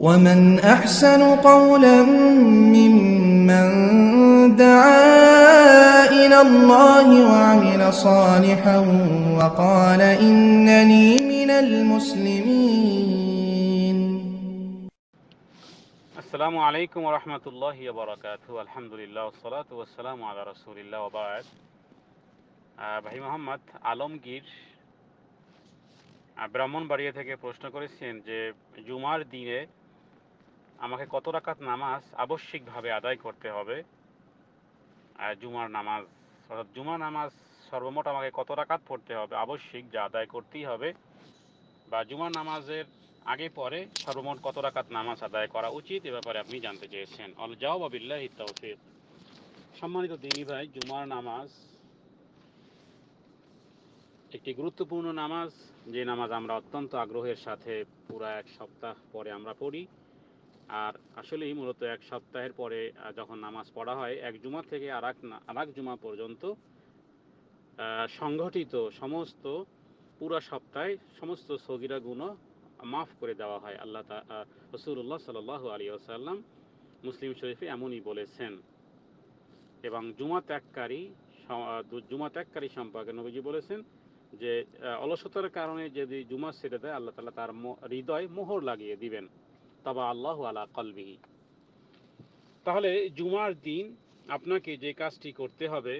ومن أحسن قولا ممن دعا إلى الله وعمل صالحا وقال إنني من المسلمين السلام عليكم ورحمة الله وبركاته الحمد لله والصلاة والسلام على رسول الله وبعد ভাই মোহাম্মদ আলমগীর ব্রাহ্মণবাড়িয়া থেকে প্রশ্ন করেছেন যে জুমার দিনে আমাকে কত রাকাত নামাজ আবশ্যিকভাবে আদায় করতে হবে আর জুমার নামাজ অর্থাৎ জুমা নামাজ সর্বমোট আমাকে কত রাকাত পড়তে হবে আবশ্যিক যা আদায় করতেই হবে বা জুমা নামাজের আগে পরে সর্বমোট কত রাকাত নামাজ আদায় করা উচিত এ ব্যাপারে আপনি জানতে চেয়েছেন অল যাও বাবিল্লাহ তৌফিক সম্মানিত দিনী ভাই জুমার নামাজ একটি গুরুত্বপূর্ণ নামাজ যে নামাজ আমরা অত্যন্ত আগ্রহের সাথে পুরা এক সপ্তাহ পরে আমরা পড়ি আর আসলেই মূলত এক সপ্তাহের পরে যখন নামাজ পড়া হয় এক জুমা থেকে আর এক জুমা পর্যন্ত সংগঠিত সমস্ত পুরো সপ্তাহে সমস্ত সগিরা গুণ মাফ করে দেওয়া হয় আল্লাহ রসুল্লাহ সাল আলী আসাল্লাম মুসলিম শরীফে এমনই বলেছেন এবং জুমা ত্যাগকারী জুমা ত্যাগকারী সম্পর্কে নবীজি বলেছেন যে অলসতার কারণে যদি জুমা ছেড়ে দেয় আল্লাহ তালা তার হৃদয় মোহর লাগিয়ে দিবেন তাবা আল্লাহ আলা কলবিহি তাহলে জুমার দিন আপনাকে যে কাজটি করতে হবে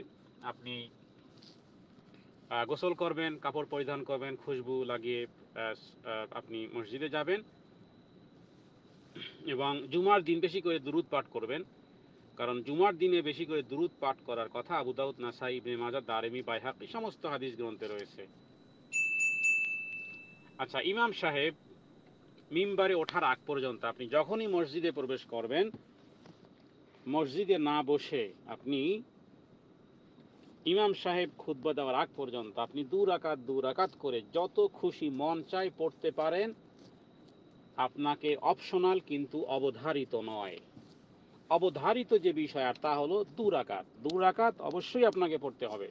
আপনি গোসল করবেন কাপড় পরিধান করবেন খুশবু লাগিয়ে আপনি মসজিদে যাবেন এবং জুমার দিন বেশি করে দুরুদ পাঠ করবেন কারণ জুমার দিনে বেশি করে দুরুদ পাঠ করার কথা আবু নাসাই ইবনে মাজার দারেমি বাইহাক সমস্ত হাদিস গ্রন্থে রয়েছে আচ্ছা ইমাম সাহেব মিম্বারে ওঠার আগ পর্যন্ত আপনি যখনই মসজিদে প্রবেশ করবেন মসজিদে না বসে আপনি ইমাম সাহেব খুদ্া দেওয়ার আগ পর্যন্ত আপনি দু রাকাত দু রাকাত করে যত খুশি মন চাই পড়তে পারেন আপনাকে অপশনাল কিন্তু অবধারিত নয় অবধারিত যে বিষয় আর তা হলো দু রাকাত দু রাকাত অবশ্যই আপনাকে পড়তে হবে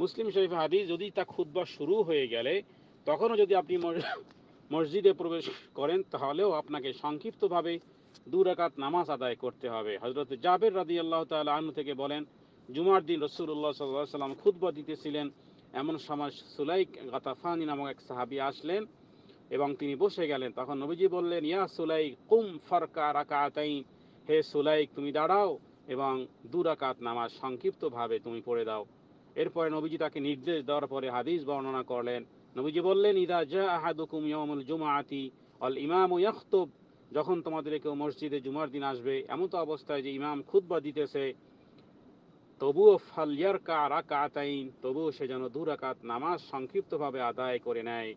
মুসলিম শরীফ হাদি যদি তা খুদ্া শুরু হয়ে গেলে তখনও যদি আপনি মসজিদে প্রবেশ করেন তাহলেও আপনাকে সংক্ষিপ্তভাবে দু রাকাত নামাজ আদায় করতে হবে হজরত জাবের রাজি আল্লাহ তাল আনু থেকে বলেন জুমার দিন রসুল্লাহ সাল্লাহ সাল্লাম খুদ্া দিতেছিলেন এমন সময় সুলাইক গাতাফানি নামক এক সাহাবি আসলেন এবং তিনি বসে গেলেন তখন নবীজি বললেন ইয়া সুলাইক কুম ফরকা রাকা তাই হে সুলাইক তুমি দাঁড়াও এবং দুরাকাত নামাজ সংক্ষিপ্তভাবে তুমি পড়ে দাও এরপরে নবীজি তাকে নির্দেশ দেওয়ার পরে হাদিস বর্ণনা করলেন নবীজি বললেন ইদা জা আহাদুকুম ইয়মুল আতি অল ইমাম ইয়খতুব যখন তোমাদের কেউ মসজিদে জুমার দিন আসবে এমন তো অবস্থায় যে ইমাম খুতবা দিতেছে তবুও ফালিয়ার কা রাকাতাইন তবুও সে যেন দু রাকাত নামাজ সংক্ষিপ্তভাবে আদায় করে নেয়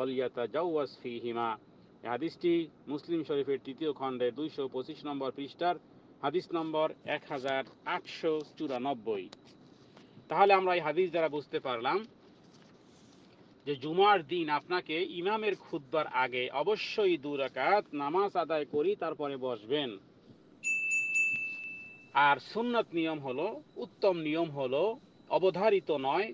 অলিয়াতা জাওয়াজ ফি হিমা হাদিসটি মুসলিম শরীফের তৃতীয় খণ্ডে দুইশো পঁচিশ নম্বর পৃষ্ঠার হাদিস নম্বর এক হাজার আটশো চুরানব্বই তাহলে আমরা এই হাদিস দ্বারা বুঝতে পারলাম যে জুমার দিন আপনাকে ইমামের খুদ্বার আগে অবশ্যই দু রাকাত নামাজ আদায় করি তারপরে বসবেন আর সুন্নত নিয়ম হলো উত্তম নিয়ম হলো অবধারিত নয়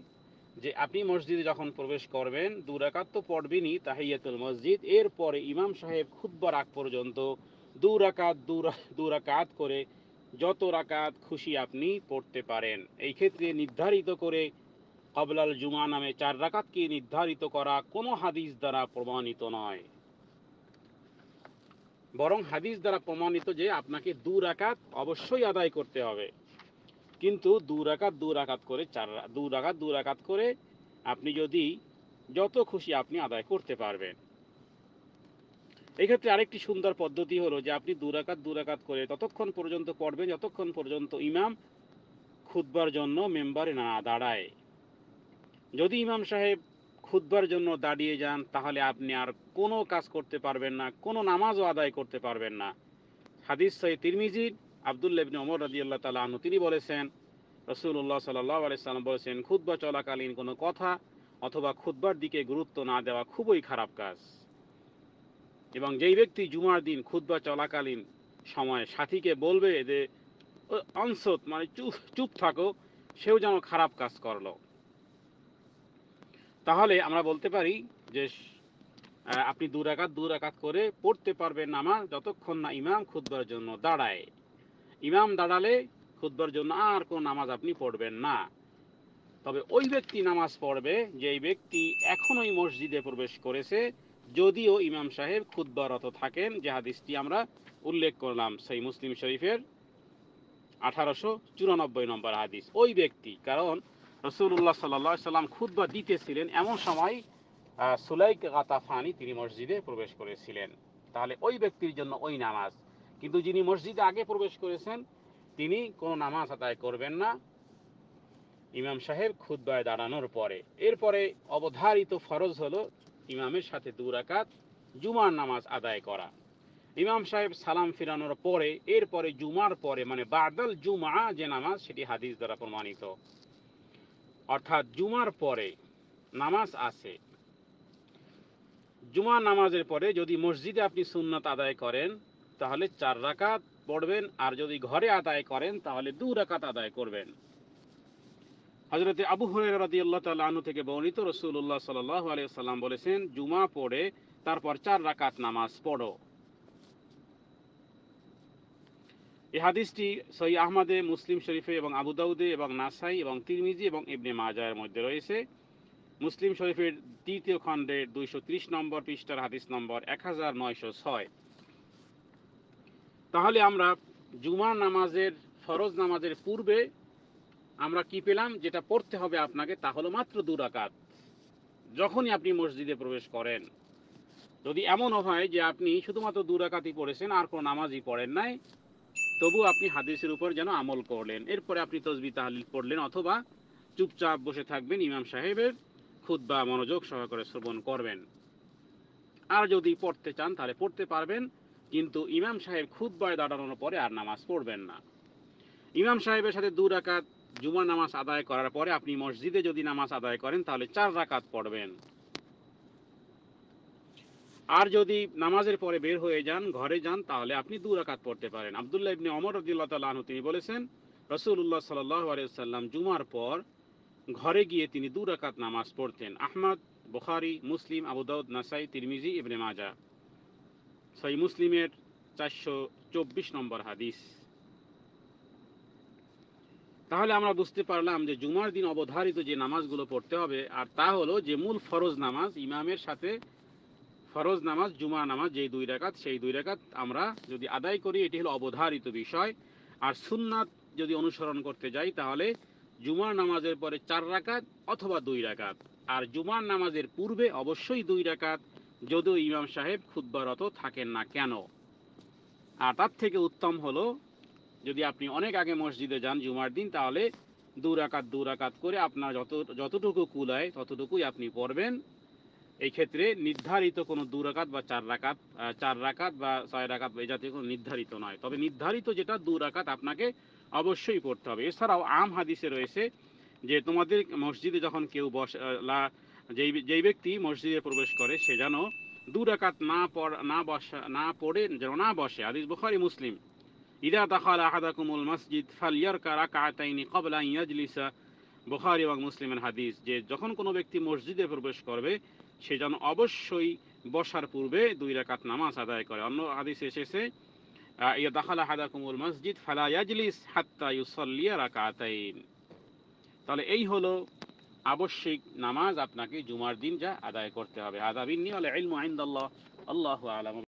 যে আপনি মসজিদে যখন প্রবেশ করবেন দু রাকাত তো পড়বেনই তাহিয়াতুল মসজিদ এরপরে ইমাম সাহেব খুদ্বার আগ পর্যন্ত দু রাকাত দু রাকাত করে যত রাকাত খুশি আপনি পড়তে পারেন এই ক্ষেত্রে নির্ধারিত করে কবলাল জুমা নামে চার রাকাতকে নির্ধারিত করা কোনো হাদিস দ্বারা প্রমাণিত নয় বরং হাদিস দ্বারা প্রমাণিত যে আপনাকে দু রাকাত অবশ্যই আদায় করতে হবে কিন্তু দু রাকাত দু রাকাত করে চার দু রাকাত দু রাকাত করে আপনি যদি যত খুশি আপনি আদায় করতে পারবেন এক্ষেত্রে আরেকটি সুন্দর পদ্ধতি হলো যে আপনি দু রাকাত দু রাকাত করে ততক্ষণ পর্যন্ত পড়বেন যতক্ষণ পর্যন্ত ইমাম খুদবার জন্য মেম্বারে না দাঁড়ায় যদি ইমাম সাহেব খুদবার জন্য দাঁড়িয়ে যান তাহলে আপনি আর কোনো কাজ করতে পারবেন না কোনো নামাজও আদায় করতে পারবেন না হাদিস সাহেব তিরমিজির আবদুল্লা ওমর রাদিয়াল্লাহু আল্লাহ তালা তিনি বলেছেন রসুল্লাহ সাল্লাল্লাহু আলাইহি সাল্লাম বলেছেন খুতবা চলাকালীন কোনো কথা অথবা খুতবার দিকে গুরুত্ব না দেওয়া খুবই খারাপ কাজ এবং যেই ব্যক্তি জুমার দিন খুতবা চলাকালীন সময় সাথীকে বলবে যে অনসত মানে চুপ চুপ থাকো সেও যেন খারাপ কাজ করলো তাহলে আমরা বলতে পারি যে আপনি দু রাকাত দু রাকাত করে পড়তে পারবেন নামাজ যতক্ষণ না ইমাম খুদ্বার জন্য দাঁড়ায় ইমাম দাঁড়ালে খুদ্বার জন্য আর কোনো নামাজ আপনি পড়বেন না তবে ওই ব্যক্তি নামাজ পড়বে যে ব্যক্তি এখনোই মসজিদে প্রবেশ করেছে যদিও ইমাম সাহেব খুদ্বারত থাকেন যে হাদিসটি আমরা উল্লেখ করলাম সেই মুসলিম শরীফের আঠারোশো চুরানব্বই নম্বর হাদিস ওই ব্যক্তি কারণ রসুল্লাহ সাল্লা সাল্লাম খুদ্া দিতেছিলেন এমন সময় সুলাইক গাতাফানি তিনি মসজিদে প্রবেশ করেছিলেন তাহলে ওই ব্যক্তির জন্য ওই নামাজ কিন্তু যিনি মসজিদে আগে প্রবেশ করেছেন তিনি কোনো নামাজ আদায় করবেন না ইমাম সাহেব খুদ্ায় দাঁড়ানোর পরে এরপরে অবধারিত ফরজ হলো ইমামের সাথে দুরাকাত জুমার নামাজ আদায় করা ইমাম সাহেব সালাম ফিরানোর পরে এরপরে জুমার পরে মানে বাদল জুমা যে নামাজ সেটি হাদিস দ্বারা প্রমাণিত অর্থাৎ জুমার পরে নামাজ আছে জুমা নামাজের পরে যদি মসজিদে আপনি সুন্নাত আদায় করেন তাহলে চার রাকাত পড়বেন আর যদি ঘরে আদায় করেন তাহলে দু রাকাত আদায় করবেন হজরত আবু হরের আল্লাহ থেকে বর্ণিত রসুল্লাহ সাল্লাম বলেছেন জুমা পড়ে তারপর চার রাকাত নামাজ পড়ো এই হাদিসটি সই আহমদে মুসলিম শরীফে এবং আবুদাউদে এবং নাসাই এবং তিরমিজি এবং ইবনে মাজায়ের মধ্যে রয়েছে মুসলিম শরীফের দ্বিতীয় খণ্ডের দুইশো নম্বর পৃষ্ঠার হাদিস নম্বর এক হাজার নয়শো ছয় তাহলে আমরা জুমার নামাজের ফরজ নামাজের পূর্বে আমরা কি পেলাম যেটা পড়তে হবে আপনাকে তা হলো মাত্র দুরাকাত যখনই আপনি মসজিদে প্রবেশ করেন যদি এমন হয় যে আপনি শুধুমাত্র দুরাকাতই পড়েছেন আর কোনো নামাজই পড়েন নাই তবু আপনি হাদিসের উপর যেন আমল করলেন এরপরে আপনি তসবি তাহলিল পড়লেন অথবা চুপচাপ বসে থাকবেন ইমাম সাহেবের খুদ বা মনোযোগ সহকারে শ্রবণ করবেন আর যদি পড়তে চান তাহলে পড়তে পারবেন কিন্তু ইমাম সাহেব খুদ বায় দাঁড়ানোর পরে আর নামাজ পড়বেন না ইমাম সাহেবের সাথে দু রাকাত জুমার নামাজ আদায় করার পরে আপনি মসজিদে যদি নামাজ আদায় করেন তাহলে চার রাকাত পড়বেন আর যদি নামাজের পরে বের হয়ে যান ঘরে যান তাহলে আপনি দু রাকাত পড়তে পারেন আবদুল্লাহ ইবনে অমর রদিল্লা তালু তিনি বলেছেন রসুল্লাহ সাল্লাহ আলিয়াল্লাম জুমার পর ঘরে গিয়ে তিনি দু রাকাত নামাজ পড়তেন আহমদ বুখারি মুসলিম আবুদাউদ নাসাই তিরমিজি ইবনে মাজা সই মুসলিমের চারশো চব্বিশ নম্বর হাদিস তাহলে আমরা বুঝতে পারলাম যে জুমার দিন অবধারিত যে নামাজগুলো পড়তে হবে আর তা হলো যে মূল ফরজ নামাজ ইমামের সাথে ফরজ নামাজ জুমা নামাজ যেই দুই রেখাত সেই দুই রাকাত আমরা যদি আদায় করি এটি হলো অবধারিত বিষয় আর সুন্নাত যদি অনুসরণ করতে যাই তাহলে জুমার নামাজের পরে চার রাকাত অথবা দুই রাকাত আর জুমার নামাজের পূর্বে অবশ্যই দুই রাকাত যদিও ইমাম সাহেব ক্ষুদ্ররত থাকেন না কেন আর তার থেকে উত্তম হলো যদি আপনি অনেক আগে মসজিদে যান জুমার দিন তাহলে দু রাকাত দু রাকাত করে আপনার যত যতটুকু কুলায় ততটুকুই আপনি পড়বেন এই ক্ষেত্রে নির্ধারিত কোনো দু রাকাত বা চার রাকাত চার রাকাত বা ছয় রাকাত এই জাতীয় কোনো নির্ধারিত নয় তবে নির্ধারিত যেটা দু রাকাত আপনাকে অবশ্যই পড়তে হবে এছাড়াও আম হাদিসে রয়েছে যে তোমাদের মসজিদে যখন কেউ বস লা যেই যেই ব্যক্তি মসজিদে প্রবেশ করে সে যেন দু রাকাত না পড় না বসা না পড়ে যেন না বসে আদিস বুখারি মুসলিম ইদা তাখাল আহাদাকুমুল মসজিদ ফালিয়ার কারা কাতাইনি কবলা ইয়াজলিসা বুখারি এবং মুসলিমের হাদিস যে যখন কোনো ব্যক্তি মসজিদে প্রবেশ করবে সে যেন অবশ্যই বসার পূর্বে দুই রাকাত নামাজ আদায় করে অন্য হাদিস এসেছে মসজিদ তাহলে এই হলো আবশ্যিক নামাজ আপনাকে জুমার দিন যা আদায় করতে হবে আদাবিন আল্লাহ আলম